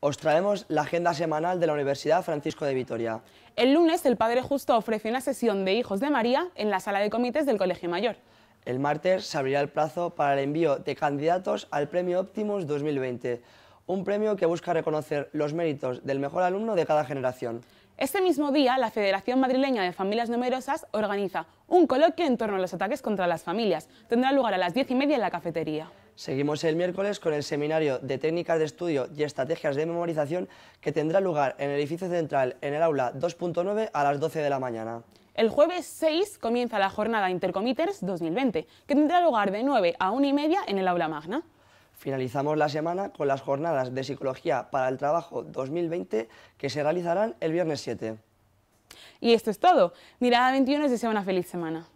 Os traemos la agenda semanal de la Universidad Francisco de Vitoria. El lunes, el Padre Justo ofrece una sesión de Hijos de María en la sala de comités del Colegio Mayor. El martes se abrirá el plazo para el envío de candidatos al Premio Optimus 2020, un premio que busca reconocer los méritos del mejor alumno de cada generación. Este mismo día, la Federación Madrileña de Familias Numerosas organiza un coloquio en torno a los ataques contra las familias. Tendrá lugar a las diez y media en la cafetería. Seguimos el miércoles con el seminario de técnicas de estudio y estrategias de memorización que tendrá lugar en el edificio central en el aula 2.9 a las 12 de la mañana. El jueves 6 comienza la jornada Intercomiters 2020, que tendrá lugar de 9 a 1 y media en el aula magna. Finalizamos la semana con las jornadas de Psicología para el Trabajo 2020 que se realizarán el viernes 7. Y esto es todo. Mirada 21 les desea una feliz semana.